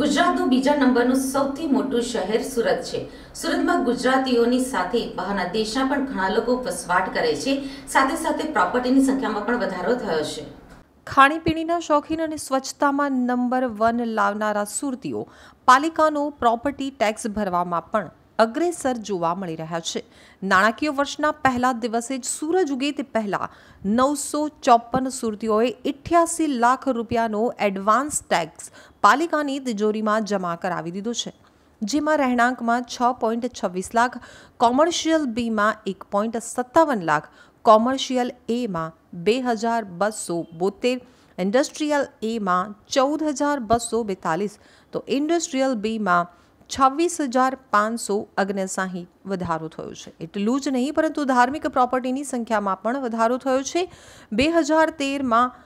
ગુજરાતનું બીજા નંબરનું સૌથી મોટું શહેર સુરત છે સુરતમાં ગુજરાતીઓની સાથે બહારના દેશના પણ ઘણા લોકો વસવાટ કરે છે સાથે સાથે પ્રોપર્ટીની સંખ્યામાં પણ વધારો થયો છે ખાણીપીણીના શોખીન અને સ્વચ્છતામાં નંબર વન લાવનારા સુરતીઓ પાલિકાનો પ્રોપર્ટી ટેક્સ ભરવામાં પણ અગ્રેસર જોવા મળી રહ્યા છે નાણાકીય વર્ષના પહેલા દિવસે જ સૂરજ ઉગે તે પહેલાં નવસો ચોપન સુરતીઓએ ઇઠ્યાસી લાખ રૂપિયાનો એડવાન્સ ટેક્સ પાલિકાની તિજોરીમાં જમા કરાવી દીધો છે જેમાં રહેણાંકમાં છ પોઈન્ટ છવ્વીસ લાખ કોમર્શિયલ બીમાં એક પોઈન્ટ સત્તાવન લાખ કોમર્શિયલ એમાં બે હજાર બસો બોતેર ઇન્ડસ્ટ્રીયલ એમાં ચૌદ હજાર બસો બેતાલીસ તો ઇન્ડસ્ટ્રીયલ બીમાં છવ્વીસ હજાર પાંચસો અગ્નસાહીઠ વધારો થયો છે એટલું જ નહીં પરંતુ ધાર્મિક પ્રોપર્ટીની સંખ્યામાં પણ વધારો થયો છે બે હજાર તેરમાં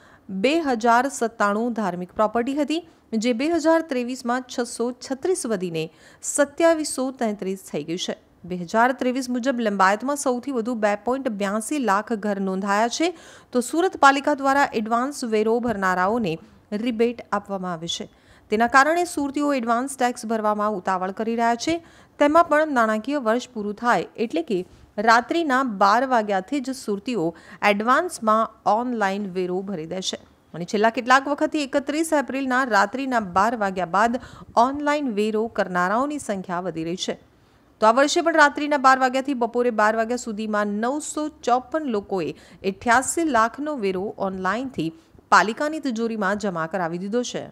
બે હજાર સત્તાણું ધાર્મિક પ્રોપર્ટી હતી જે બે હજાર ત્રેવીસમાં છસો છત્રીસ વધીને સત્યાવીસો તેત્રીસ થઈ ગયું છે બે હજાર ત્રેવીસ મુજબ લંબાયતમાં સૌથી વધુ બે પોઈન્ટ બ્યાસી લાખ ઘર નોંધાયા છે તો સુરત પાલિકા દ્વારા એડવાન્સ વેરો ભરનારાઓને રિબેટ આપવામાં આવે છે તેના કારણે સુરતીઓ એડવાન્સ ટેક્સ ભરવામાં ઉતાવળ કરી રહ્યા છે તેમાં પણ નાણાકીય વર્ષ પૂરું થાય એટલે કે રાત્રિના બાર વાગ્યાથી જ સુરતીઓ એડવાન્સમાં ઓનલાઈન વેરો ભરી દેશે અને છેલ્લા કેટલાક વખતથી એકત્રીસ એપ્રિલના રાત્રિના બાર વાગ્યા બાદ ઓનલાઈન વેરો કરનારાઓની સંખ્યા વધી રહી છે તો આ વર્ષે પણ રાત્રિના બાર વાગ્યાથી બપોરે બાર વાગ્યા સુધીમાં નવસો ચોપન લોકોએ અઠ્યાસી લાખનો વેરો ઓનલાઈનથી પાલિકાની તિજોરીમાં જમા કરાવી દીધો છે